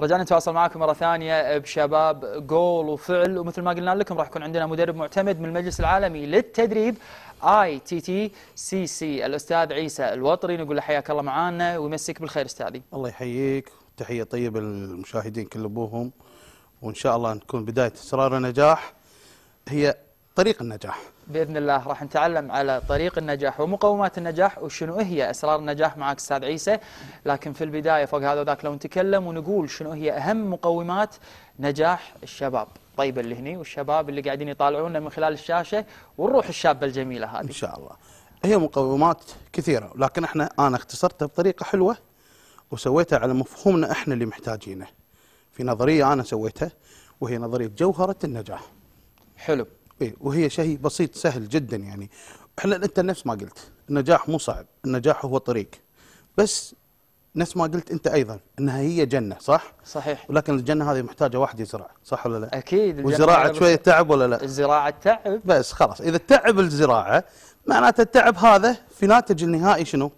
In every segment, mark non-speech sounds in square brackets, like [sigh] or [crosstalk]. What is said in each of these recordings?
رجعنا نتواصل معكم مرة ثانية بشباب جول وفعل ومثل ما قلنا لكم راح يكون عندنا مدرب معتمد من المجلس العالمي للتدريب اي تي تي سي سي الاستاذ عيسى الوطري نقول له حياك الله معانا ويمسك بالخير استاذي. الله يحييك تحية طيبة للمشاهدين كل ابوهم وان شاء الله نكون بداية اسرار النجاح هي طريق النجاح. باذن الله راح نتعلم على طريق النجاح ومقومات النجاح وشنو هي اسرار النجاح معك استاذ عيسى لكن في البدايه فوق هذا وذاك لو نتكلم ونقول شنو هي اهم مقومات نجاح الشباب طيب اللي هني والشباب اللي قاعدين يطالعونا من خلال الشاشه والروح الشابه الجميله هذه ان شاء الله هي مقومات كثيره لكن احنا انا اختصرتها بطريقه حلوه وسويتها على مفهومنا احنا اللي محتاجينه في نظريه انا سويتها وهي نظريه جوهره النجاح حلو إيه وهي شيء بسيط سهل جدا يعني احنا انت نفس ما قلت النجاح مو صعب النجاح هو طريق بس نفس ما قلت انت ايضا انها هي جنه صح؟ صحيح ولكن الجنه هذه محتاجه واحد يزرع صح ولا لا؟ اكيد وزراعه شويه تعب ولا لا؟ الزراعه تعب بس خلاص اذا تعب الزراعه معناته التعب هذا في ناتج النهائي شنو؟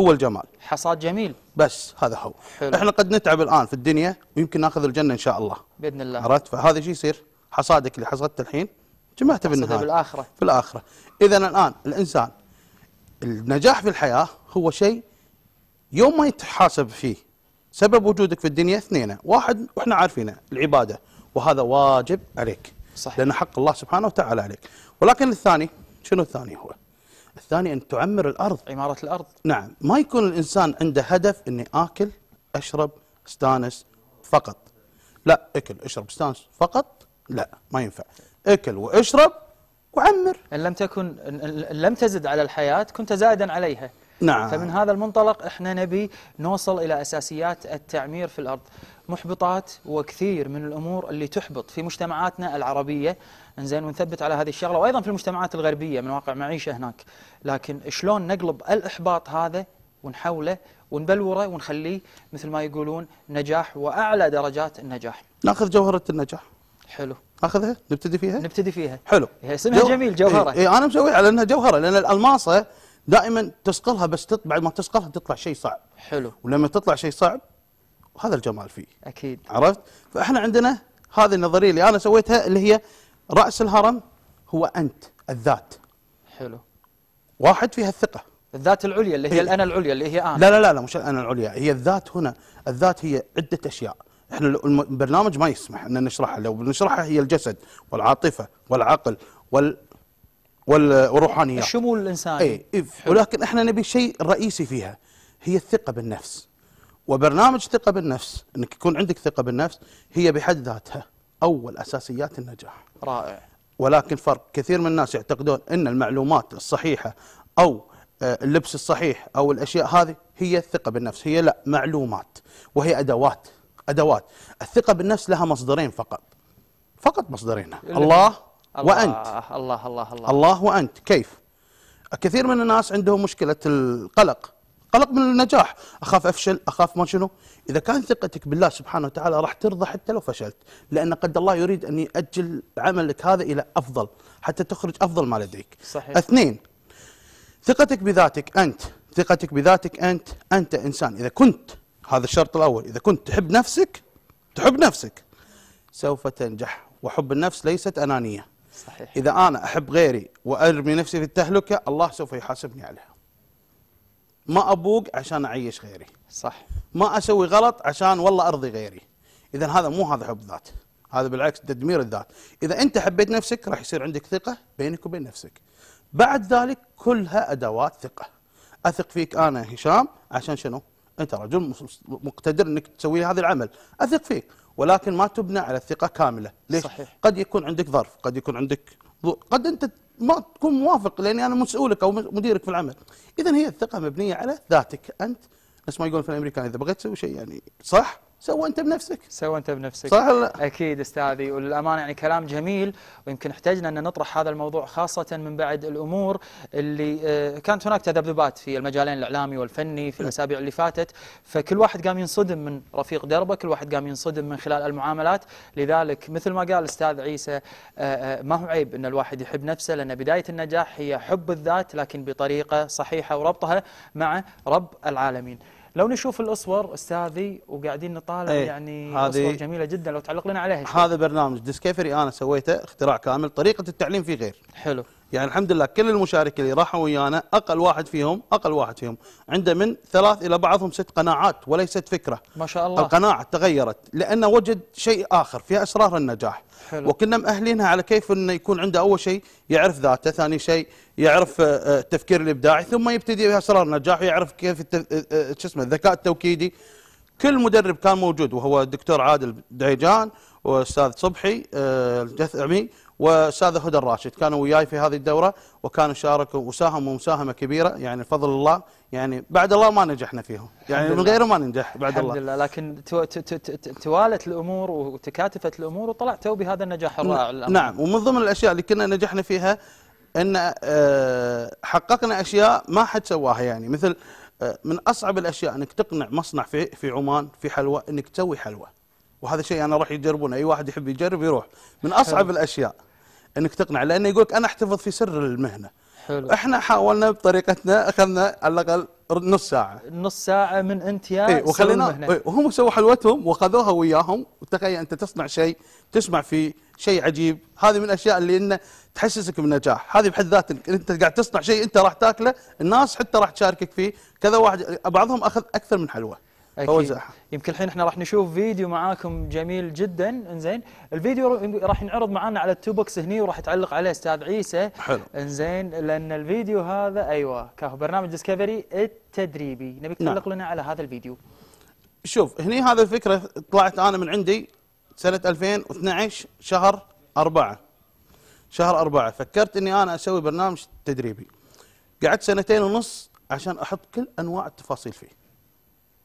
هو الجمال حصاد جميل بس هذا هو حلو. احنا قد نتعب الان في الدنيا ويمكن ناخذ الجنه ان شاء الله باذن الله عرفت فهذا شيء يصير حصادك اللي حصدته الحين جمعته بالنهايه بالاخره في الاخره اذا الان الانسان النجاح في الحياه هو شيء يوم ما يتحاسب فيه سبب وجودك في الدنيا اثنين واحد واحنا عارفينه العباده وهذا واجب عليك صحيح لان حق الله سبحانه وتعالى عليك ولكن الثاني شنو الثاني هو الثاني ان تعمر الارض عماره الارض نعم ما يكون الانسان عنده هدف اني اكل اشرب استانس فقط لا اكل اشرب استانس فقط لا ما ينفع اكل واشرب وعمر إن لم تكن إن لم تزد على الحياة كنت زائدا عليها نعم فمن هذا المنطلق احنا نبي نوصل الى اساسيات التعمير في الارض محبطات وكثير من الامور اللي تحبط في مجتمعاتنا العربيه انزين ونثبت على هذه الشغله وايضا في المجتمعات الغربيه من واقع معيشه هناك لكن شلون نقلب الاحباط هذا ونحوله ونبلوره ونخليه مثل ما يقولون نجاح واعلى درجات النجاح ناخذ جوهره النجاح حلو اخذها نبتدي فيها نبتدي فيها حلو اسمها جو... جميل جوهره اي إيه انا مسويها على انها جوهره لان الالماسه دائما تسقلها بس تط... بعد ما تسقلها تطلع شيء صعب حلو ولما تطلع شيء صعب هذا الجمال فيه اكيد عرفت فاحنا عندنا هذه النظريه اللي انا سويتها اللي هي راس الهرم هو انت الذات حلو واحد فيها الثقه الذات العليا اللي هي إيه. الانا العليا اللي هي انا لا لا, لا مش الانا العليا هي الذات هنا الذات هي عده اشياء احنا البرنامج ما يسمح ان نشرحها لو بنشرحها هي الجسد والعاطفه والعقل وال والروحانيات الشمول الانساني اي إيه. ولكن احنا نبي شيء رئيسي فيها هي الثقه بالنفس وبرنامج ثقه بالنفس انك يكون عندك ثقه بالنفس هي بحد ذاتها اول اساسيات النجاح رائع ولكن فرق كثير من الناس يعتقدون ان المعلومات الصحيحه او آه، اللبس الصحيح او الاشياء هذه هي الثقه بالنفس هي لا معلومات وهي ادوات ادوات الثقه بالنفس لها مصدرين فقط فقط مصدرين الله, الله وانت الله الله الله الله, الله وانت كيف كثير من الناس عندهم مشكله القلق قلق من النجاح اخاف افشل اخاف ما شنو اذا كان ثقتك بالله سبحانه وتعالى راح ترضى حتى لو فشلت لان قد الله يريد ان ياجل عملك هذا الى افضل حتى تخرج افضل ما لديك صحيح. اثنين ثقتك بذاتك انت ثقتك بذاتك انت انت انسان اذا كنت هذا الشرط الأول إذا كنت تحب نفسك تحب نفسك سوف تنجح وحب النفس ليست أنانية صحيح. إذا أنا أحب غيري وأرمي نفسي في التهلكة الله سوف يحاسبني عليها ما أبوق عشان أعيش غيري صح ما أسوي غلط عشان والله أرضي غيري إذا هذا مو هذا حب ذات هذا بالعكس تدمير الذات إذا أنت حبيت نفسك راح يصير عندك ثقة بينك وبين نفسك بعد ذلك كلها أدوات ثقة أثق فيك أنا هشام عشان شنو انت رجل مقتدر انك تسوي هذا العمل اثق فيك ولكن ما تبنى على الثقه كامله ليش صحيح. قد يكون عندك ظرف قد يكون عندك قد انت ما تكون موافق لاني انا مسؤولك او مديرك في العمل اذا هي الثقه مبنيه على ذاتك انت نفس ما يقولون في الامريكان اذا بغيت تسوي شيء يعني صح سوى انت بنفسك سوى انت بنفسك صح لا؟ اكيد استاذي وللامانه يعني كلام جميل ويمكن احتجنا ان نطرح هذا الموضوع خاصه من بعد الامور اللي آه، كانت هناك تذبذبات في المجالين الاعلامي والفني في نعم. الاسابيع اللي فاتت فكل واحد قام ينصدم من رفيق دربه كل واحد قام ينصدم من خلال المعاملات لذلك مثل ما قال الاستاذ عيسى آه، آه، ما هو عيب ان الواحد يحب نفسه لان بدايه النجاح هي حب الذات لكن بطريقه صحيحه وربطها مع رب العالمين لو نشوف الأصور أستاذي وقاعدين نطالع أيه يعني أصور جميلة جدا لو تعلق لنا عليها هذا برنامج ديسكفري أنا سويته اختراع كامل طريقة التعليم فيه غير حلو يعني الحمد لله كل المشاركين اللي راحوا ويانا اقل واحد فيهم اقل واحد فيهم عنده من ثلاث الى بعضهم ست قناعات وليست فكره ما شاء الله القناعه تغيرت لانه وجد شيء اخر فيها اسرار النجاح حلو. وكنا مأهلينها على كيف انه يكون عنده اول شيء يعرف ذاته ثاني شيء يعرف آه، آه، التفكير الابداعي ثم يبتدي باسرار النجاح ويعرف كيف آه، شو اسمه الذكاء التوكيدي كل مدرب كان موجود وهو الدكتور عادل دعيجان والاستاذ صبحي الجثعمي واستاذه هدى الراشد كانوا وياي في هذه الدوره وكانوا شاركوا وساهموا مساهمه كبيره يعني بفضل الله يعني بعد الله ما نجحنا فيهم يعني من غيره ما ننجح بعد الله الحمد لله لكن توالت الامور وتكاتفت الامور وطلعتوا بهذا النجاح الرائع نعم ومن ضمن الاشياء اللي كنا نجحنا فيها ان آه، حققنا اشياء ما حد سواها يعني مثل آه، من اصعب الاشياء انك تقنع مصنع في في عمان في حلوى انك تسوي حلوى وهذا شيء انا راح يجربونه اي واحد يحب يجرب يروح من اصعب الاشياء انك تقنع لانه يقول لك انا احتفظ في سر المهنه حلو. احنا حاولنا بطريقتنا اخذنا على الاقل نص ساعه نص ساعه من انت يا إيه وخلينا إيه وهم سووا حلوتهم واخذوها وياهم وتخيل انت تصنع شيء تسمع فيه شيء عجيب هذه من الاشياء اللي انه تحسسك بالنجاح هذه بحد ذاتك انت قاعد تصنع شيء انت راح تاكله الناس حتى راح تشاركك فيه كذا واحد بعضهم اخذ اكثر من حلوه فوزعها يمكن الحين احنا راح نشوف فيديو معاكم جميل جدا انزين الفيديو راح ينعرض معانا على التو بوكس هني وراح تعلق عليه استاذ عيسى حلو انزين لان الفيديو هذا ايوه كهو برنامج ديسكفري التدريبي نبيك تعلق نعم. لنا على هذا الفيديو شوف هني هذا الفكره طلعت انا من عندي سنه 2012 شهر 4 شهر 4 فكرت اني انا اسوي برنامج تدريبي قعدت سنتين ونص عشان احط كل انواع التفاصيل فيه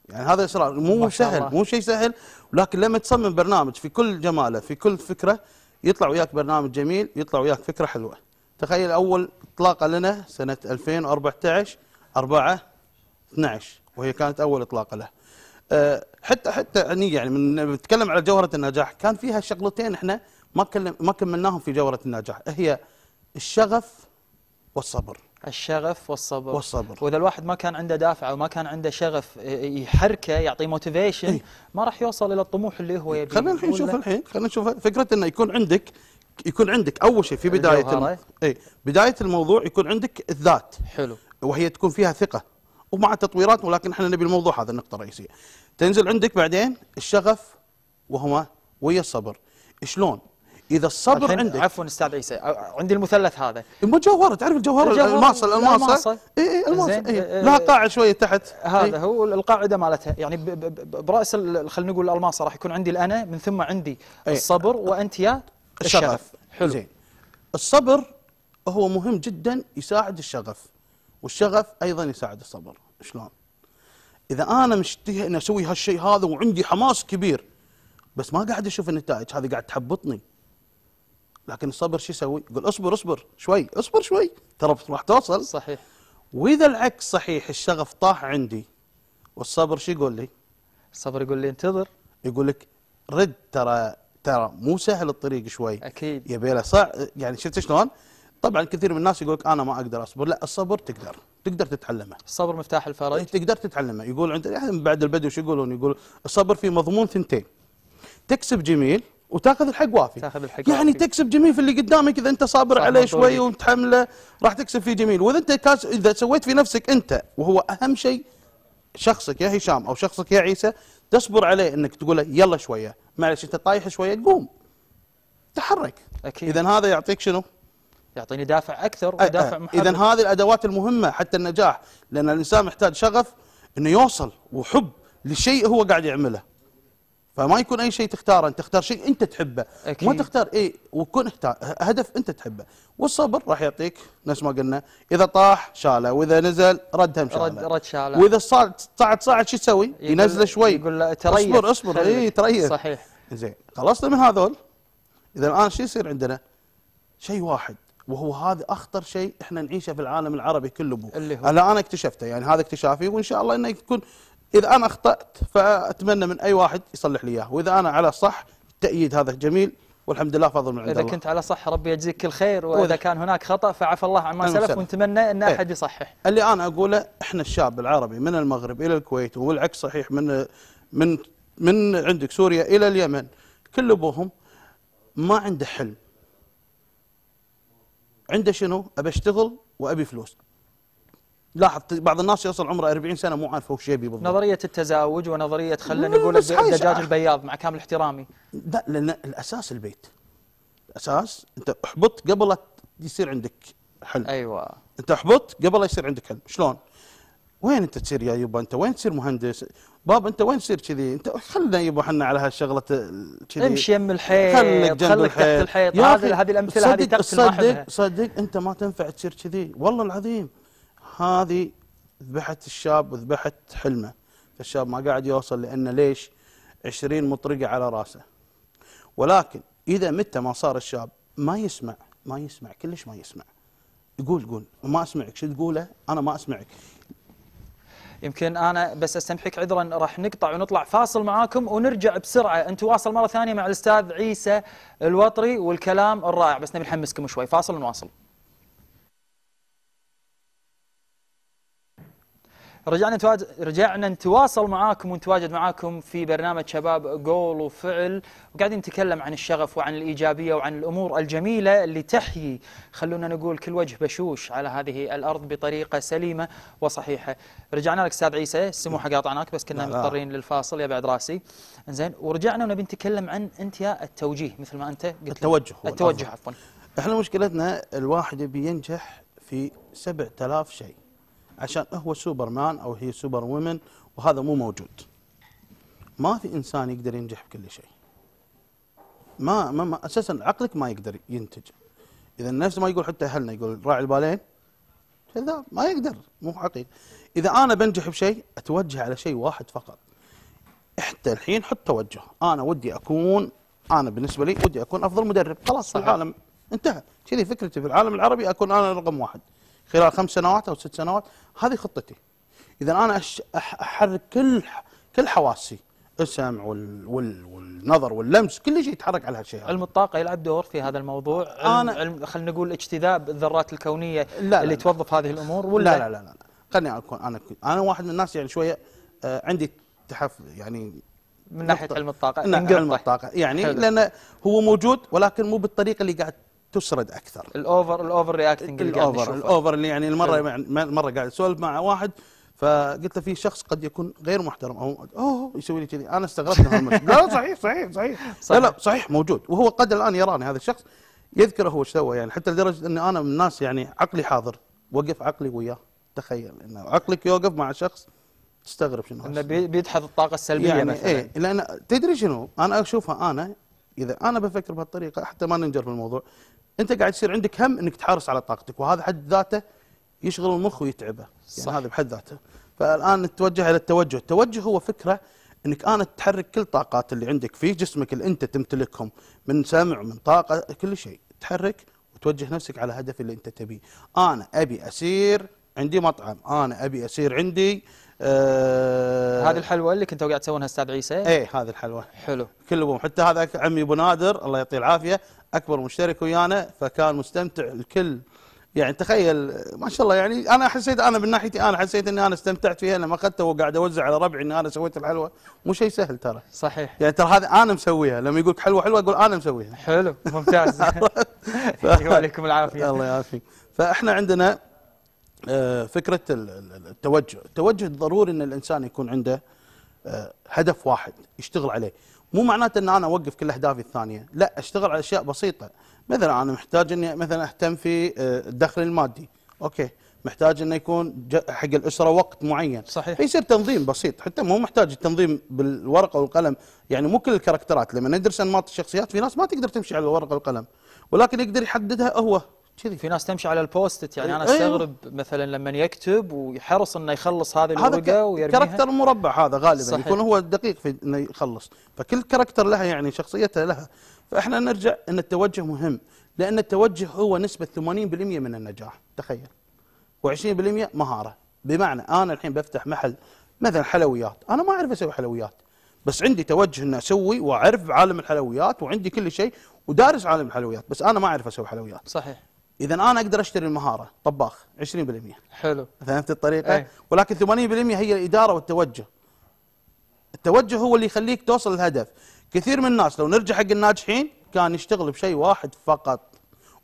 يعني هذا اسرار مو سهل مو شيء سهل ولكن لما تصمم برنامج في كل جماله في كل فكره يطلع وياك برنامج جميل يطلع وياك فكره حلوه تخيل اول اطلاقه لنا سنه 2014 4 12 وهي كانت اول اطلاقه له أه، حتى حتى يعني, يعني من نتكلم على جوهره النجاح كان فيها شغلتين احنا ما ما كملناهم في جوهره النجاح هي الشغف والصبر الشغف والصبر والصبر واذا الواحد ما كان عنده دافع او ما كان عنده شغف يحركه يعطيه موتيفيشن إيه؟ ما راح يوصل الى الطموح اللي هو يبيه خلينا الحين نشوف الحين خلينا نشوف فكره انه يكون عندك يكون عندك اول شيء في بدايه الم... اي بدايه الموضوع يكون عندك الذات حلو وهي تكون فيها ثقه ومع تطويرات ولكن احنا نبي الموضوع هذا النقطه الرئيسيه تنزل عندك بعدين الشغف وهما ويا الصبر شلون اذا الصبر عندك عفوا استاذ عيسى عندي المثلث هذا المجوهره تعرف الجوهره الماصه الماصه اي اي الماصه إيه, إيه،, إيه. آه، لها قاع شويه تحت هذا إيه هو القاعده مالتها يعني براس خلينا نقول الماصه راح يكون عندي الانا من ثم عندي إيه الصبر وانت يا الشغف, الشغف. حلو زين الصبر هو مهم جدا يساعد الشغف والشغف ايضا يساعد الصبر شلون؟ اذا انا مشتهي ان اسوي هالشيء هذا وعندي حماس كبير بس ما قاعد اشوف النتائج هذه قاعد تحبطني لكن الصبر شو يسوي؟ يقول اصبر اصبر شوي اصبر شوي ترى راح توصل صحيح واذا العكس صحيح الشغف طاح عندي والصبر شو يقول لي؟ الصبر يقول لي انتظر يقول لك رد ترى ترى مو سهل الطريق شوي اكيد يبي له صعب يعني شفت شلون؟ طبعا كثير من الناس يقول لك انا ما اقدر اصبر لا الصبر تقدر تقدر تتعلمه الصبر مفتاح الفرج تقدر تتعلمه يقول عند يعني بعد البدو شو يقولون يقول الصبر في مضمون ثنتين تكسب جميل وتاخذ الحق وافي تاخذ الحق يعني وافي. تكسب جميل في اللي قدامك اذا انت صابر عليه شوي ومتحمله راح تكسب فيه جميل واذا انت كاس اذا سويت في نفسك انت وهو اهم شيء شخصك يا هشام او شخصك يا عيسى تصبر عليه انك تقول له يلا شويه معلش انت طايح شويه قوم تحرك اكيد اذا هذا يعطيك شنو؟ يعطيني دافع اكثر ودافع محرك اذا هذه الادوات المهمه حتى النجاح لان الانسان محتاج شغف انه يوصل وحب للشيء هو قاعد يعمله فما يكون اي شيء تختاره انت تختار شيء انت تحبه أكيد. ما تختار اي وكون هدف انت تحبه والصبر راح يعطيك نفس ما قلنا اذا طاح شاله واذا نزل ردها مشاله رد, رد شاله واذا صعد صعد صعد شو تسوي؟ ينزله شوي يقول له تريث اصبر اصبر اي تريث صحيح زين خلصنا من هذول اذا الان شو يصير عندنا؟ شيء واحد وهو هذا اخطر شيء احنا نعيشه في العالم العربي كله اللي هو. انا اكتشفته يعني هذا اكتشافي وان شاء الله انه يكون إذا أنا أخطأت فأتمنى من أي واحد يصلح لي إياه وإذا أنا على صح تأييد هذا جميل والحمد لله فضل من عند إذا الله. كنت على صح ربي يجزيك كل خير وإذا كان هناك خطأ فعفى الله عما سلف ونتمنى أن إيه. أحد يصحح اللي أنا أقوله إحنا الشاب العربي من المغرب إلى الكويت والعكس صحيح من من من عندك سوريا إلى اليمن كل أبوهم ما عنده حلم عنده شنو أبي أشتغل وأبي فلوس لاحظ بعض الناس يوصل عمره 40 سنه مو عارف وش يبي بالضبط نظريه التزاوج ونظريه خلينا نقول الدجاج البياض مع كامل احترامي لا لان الاساس البيت الاساس انت احبط قبل يصير عندك حلم ايوه انت احبط قبل يصير عندك حلم شلون؟ وين انت تصير يا يبا انت وين تصير مهندس باب انت وين تصير كذي انت خلنا يبا احنا على هالشغله كذي امشي يم الحيط خلك جنب خلك الحيط. تحت الحيط هذه هذه الامثله هذه صدق صدق انت ما تنفع تصير كذي والله العظيم هذه ذبحت الشاب وذبحت حلمه فالشاب ما قاعد يوصل لأن ليش عشرين مطرقة على راسه ولكن إذا متى ما صار الشاب ما يسمع ما يسمع كلش ما يسمع يقول قول ما أسمعك شو تقوله أنا ما أسمعك يمكن انا بس استمحيك عذرا راح نقطع ونطلع فاصل معاكم ونرجع بسرعه انت واصل مره ثانيه مع الاستاذ عيسى الوطري والكلام الرائع بس نبي نحمسكم شوي فاصل ونواصل رجعنا تواج... رجعنا نتواصل معاكم ونتواجد معاكم في برنامج شباب قول وفعل وقاعدين نتكلم عن الشغف وعن الايجابيه وعن الامور الجميله اللي تحيي خلونا نقول كل وجه بشوش على هذه الارض بطريقه سليمه وصحيحه. رجعنا لك استاذ عيسى السموحه نعم. قاطعناك بس كنا مضطرين للفاصل يا بعد راسي. زين ورجعنا ونبي نتكلم عن انت يا التوجيه مثل ما انت قلت التوجه التوجه عفوا. احنا مشكلتنا الواحد يبي ينجح في 7000 شيء. عشان هو سوبرمان او هي سوبر وومن وهذا مو موجود ما في انسان يقدر ينجح بكل شيء ما ما, ما اساسا عقلك ما يقدر ينتج اذا نفس ما يقول حتى اهلنا يقول راعي البالين كذاب ما يقدر مو حقيقي اذا انا بنجح بشيء اتوجه على شيء واحد فقط حتى الحين حط توجه انا ودي اكون انا بالنسبه لي ودي اكون افضل مدرب خلاص في العالم انتهى كذي فكرتي في العالم العربي اكون انا رقم واحد خلال خمس سنوات او ست سنوات هذه خطتي اذا انا احرك كل كل حواسي السمع وال... وال... والنظر واللمس كل شيء يتحرك على هالشيء علم الطاقه يلعب دور في هذا الموضوع انا خلينا نقول اجتذاب الذرات الكونيه لا اللي لا توظف لا هذه الامور ولا لا لا لا, لا. خليني اكون انا انا واحد من الناس يعني شويه آه عندي تحف يعني من ناحيه علم الطاقه علم الطاقه يعني حلو. لان هو موجود ولكن مو بالطريقه اللي قاعد تسرد اكثر الاوفر الاوفر رياكتنج اللي الاوفر الاوفر اللي يعني المره يعني مره قاعد اسولف مع واحد فقلت له في شخص قد يكون غير محترم او اوه يسوي لي كذي انا استغربت لا صحيح صحيح صحيح لا لا صحيح موجود وهو قد الان يراني هذا الشخص يذكر هو ايش سوى يعني حتى لدرجه ان انا من الناس يعني عقلي حاضر وقف عقلي وياه تخيل انه عقلك يوقف مع شخص تستغرب شنو انه بيدحض الطاقه السلبيه يعني مثلا ايه لان تدري شنو انا اشوفها انا اذا انا بفكر بهالطريقه حتى ما ننجر بالموضوع انت قاعد يصير عندك هم انك تحرص على طاقتك وهذا حد ذاته يشغل المخ ويتعبه يعني صح. يعني هذا بحد ذاته فالان نتوجه الى التوجه التوجه هو فكره انك انا تحرك كل طاقات اللي عندك في جسمك اللي انت تمتلكهم من سمع من طاقه كل شيء تحرك وتوجه نفسك على هدف اللي انت تبيه انا ابي اسير عندي مطعم انا ابي اسير عندي آه هذه الحلوه اللي كنتوا قاعد تسوونها استاذ عيسى؟ ايه هذه الحلوه حلو كل حتى هذا عمي ابو نادر الله يعطيه العافيه اكبر مشترك ويانا فكان مستمتع الكل يعني تخيل ما شاء الله يعني انا حسيت انا من ناحيتي انا حسيت اني انا استمتعت فيها لما اخذتها وقاعد اوزع على ربعي اني انا سويت الحلوه مو شيء سهل ترى صحيح يعني ترى هذه انا مسويها لما يقول حلوه حلوه اقول انا مسويها حلو ممتاز [laughs] [laughs] يعطيكم العافيه الله يعافيك فاحنا عندنا آه، فكرة التوجه التوجه ضروري أن الإنسان يكون عنده آه، هدف واحد يشتغل عليه مو معناته أن أنا أوقف كل أهدافي الثانية لا أشتغل على أشياء بسيطة مثلا أنا محتاج أني مثلا أهتم في آه، الدخل المادي أوكي محتاج انه يكون حق الاسره وقت معين صحيح يصير تنظيم بسيط حتى مو محتاج التنظيم بالورقه والقلم يعني مو كل الكاركترات لما ندرس انماط الشخصيات في ناس ما تقدر تمشي على الورقه والقلم ولكن يقدر يحددها هو كذي في ناس تمشي على البوستت يعني انا إيه. استغرب أيوه. مثلا لما يكتب ويحرص انه يخلص هذه الورقه ويرميها كاركتر مربع هذا غالبا صحيح. يكون هو دقيق في انه يخلص فكل كاركتر لها يعني شخصيتها لها فاحنا نرجع ان التوجه مهم لان التوجه هو نسبه 80% من النجاح تخيل و20% مهاره بمعنى انا الحين بفتح محل مثلا حلويات انا ما اعرف اسوي حلويات بس عندي توجه اني اسوي واعرف عالم الحلويات وعندي كل شيء ودارس عالم الحلويات بس انا ما اعرف اسوي حلويات صحيح اذا انا اقدر اشتري المهاره طباخ 20% حلو فهمت الطريقه أي. ولكن 80% هي الاداره والتوجه التوجه هو اللي يخليك توصل الهدف كثير من الناس لو نرجع حق الناجحين كان يشتغل بشيء واحد فقط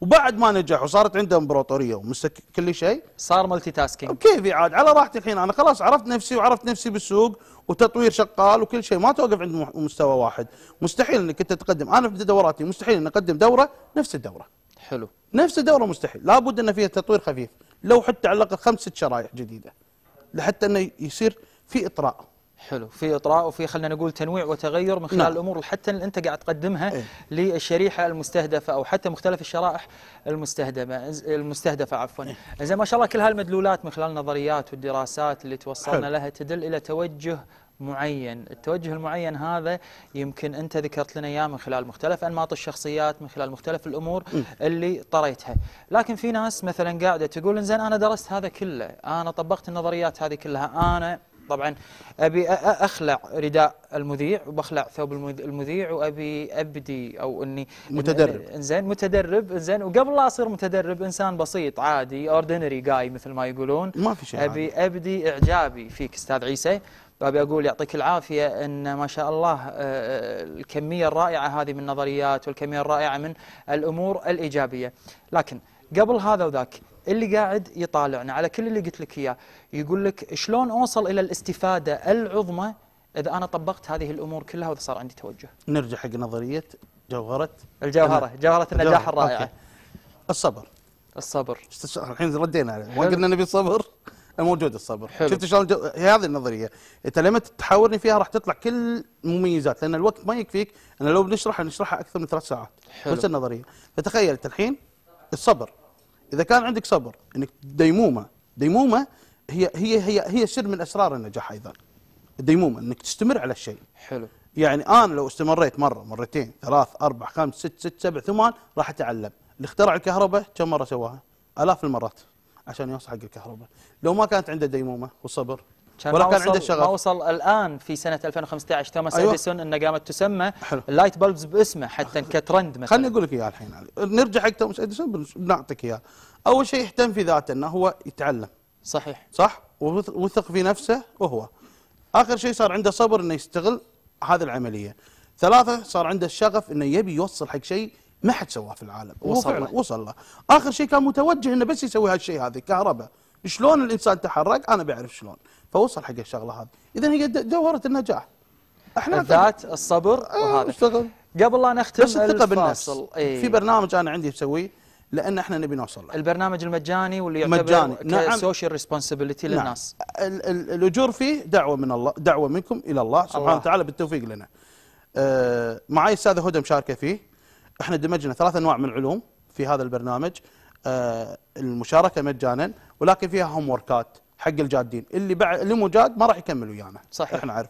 وبعد ما نجح وصارت عنده امبراطوريه ومسك كل شيء صار ملتي تاسكينج كيف عاد على راحتي الحين انا خلاص عرفت نفسي وعرفت نفسي بالسوق وتطوير شغال وكل شيء ما توقف عند مستوى واحد مستحيل انك انت تقدم انا في دوراتي مستحيل اني اقدم دوره نفس الدوره حلو نفس الدوره مستحيل لابد ان فيها تطوير خفيف لو حتى على الاقل خمسه شرائح جديده لحتى انه يصير في اطراء حلو في اطراء وفي خلينا نقول تنويع وتغير من خلال نعم. الامور حتى اللي انت قاعد تقدمها ايه؟ للشريحه المستهدفه او حتى مختلف الشرائح المستهدفه المستهدفه عفوا ايه؟ زين ما شاء الله كل هالمدلولات من خلال النظريات والدراسات اللي توصلنا حلو. لها تدل الى توجه معين التوجه المعين هذا يمكن أنت ذكرت لنا إياه من خلال مختلف أنماط الشخصيات من خلال مختلف الأمور اللي طريتها لكن في ناس مثلا قاعدة تقول إنزين أنا درست هذا كله أنا طبقت النظريات هذه كلها أنا طبعا ابي اخلع رداء المذيع وبخلع ثوب المذيع وابي ابدي او اني متدرب انزين متدرب انزين وقبل لا اصير متدرب انسان بسيط عادي اوردينري جاي مثل ما يقولون ما في شيء ابي عادي. ابدي اعجابي فيك استاذ عيسى وابي طيب اقول يعطيك العافيه ان ما شاء الله آه، آه، الكميه الرائعه هذه من النظريات والكميه الرائعه من الامور الايجابيه لكن قبل هذا وذاك اللي قاعد يطالعنا على كل اللي قلت لك اياه يقول لك شلون اوصل الى الاستفاده العظمى اذا انا طبقت هذه الامور كلها واذا صار عندي توجه. نرجع حق نظريه جوهره الجوهره جوهره النجاح الرائعه. أوكي. الصبر. الصبر. الحين ردينا عليه، ما قلنا نبي الصبر؟ موجود الصبر حلو. شفت شلون هي هذه النظريه انت لما تحاورني فيها راح تطلع كل المميزات لان الوقت ما يكفيك انا لو بنشرح نشرحها اكثر من ثلاث ساعات حلو. بس النظريه فتخيل انت الحين الصبر اذا كان عندك صبر انك ديمومه ديمومه هي هي هي هي سر من اسرار النجاح ايضا الديمومه انك تستمر على الشيء حلو يعني انا لو استمريت مره مرتين ثلاث اربع خمس ست ست سبع ثمان راح اتعلم اللي اخترع الكهرباء كم مره سواها الاف المرات عشان يوصل حق الكهرباء لو ما كانت عنده ديمومه وصبر كان ولا كان عنده شغف ما وصل الان في سنه 2015 توماس أيوة. اديسون انه قامت تسمى حلو. اللايت بلبز باسمه حتى [laughs] كترند مثلا خليني اقول لك اياها الحين علي. نرجع حق توماس اديسون بنعطيك اياه اول شيء يهتم في ذاته انه هو يتعلم صحيح صح وثق في نفسه وهو اخر شيء صار عنده صبر انه يستغل هذه العمليه ثلاثه صار عنده الشغف انه يبي يوصل حق شيء ما حد سواه في العالم وصل له وصل له اخر شيء كان متوجه انه بس يسوي هالشيء هذا كهرباء شلون الانسان تحرك انا بعرف شلون فوصل حق الشغله هذه اذا هي دوره النجاح احنا الذات الصبر آه، وهذا اشتغل قبل لا نختم بس الثقه بالنفس ايه؟ في برنامج انا عندي بسويه لان احنا نبي نوصل له البرنامج المجاني واللي يعتبر مجاني نعم سوشيال ريسبونسبيلتي نعم للناس الاجور فيه دعوه من الله دعوه منكم الى الله سبحانه وتعالى بالتوفيق لنا آه معي استاذه هدى مشاركه فيه احنا دمجنا ثلاث انواع من العلوم في هذا البرنامج آه، المشاركه مجانا ولكن فيها هوم وركات حق الجادين اللي بعد اللي مو جاد ما راح يكمل ويانا صح صحيح احنا عارف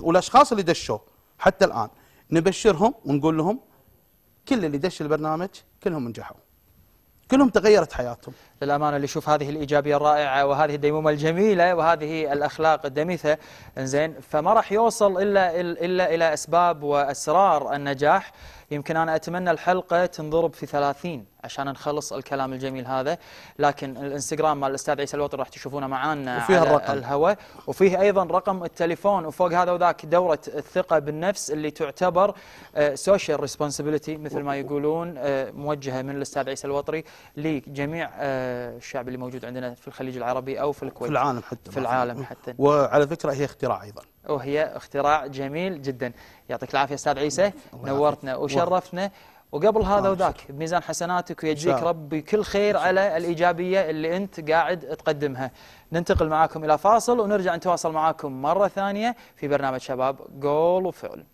والاشخاص اللي دشوا حتى الان نبشرهم ونقول لهم كل اللي دش البرنامج كلهم نجحوا كلهم تغيرت حياتهم للامانه اللي يشوف هذه الايجابيه الرائعه وهذه الديمومه الجميله وهذه الاخلاق الدميثه انزين فما راح يوصل الا الا الى اسباب واسرار النجاح يمكن أنا أتمنى الحلقة تنضرب في 30 عشان نخلص الكلام الجميل هذا لكن الانستغرام مال الأستاذ عيسى الوطن راح تشوفونه معانا وفيها الرقم الهواء وفيه أيضا رقم التليفون وفوق هذا وذاك دورة الثقة بالنفس اللي تعتبر سوشيال آه, ريسبونسبيلتي مثل ما يقولون آه, موجهة من الأستاذ عيسى الوطري لجميع آه, الشعب اللي موجود عندنا في الخليج العربي أو في الكويت في العالم حتى في العالم حتى وعلى فكرة هي اختراع أيضا وهي اختراع جميل جدا يعطيك العافية أستاذ عيسى نورتنا وشرفتنا وقبل هذا وذاك بميزان حسناتك ويجزيك ربي كل خير على الإيجابية اللي أنت قاعد تقدمها ننتقل معاكم إلى فاصل ونرجع نتواصل معاكم مرة ثانية في برنامج شباب جول وفعل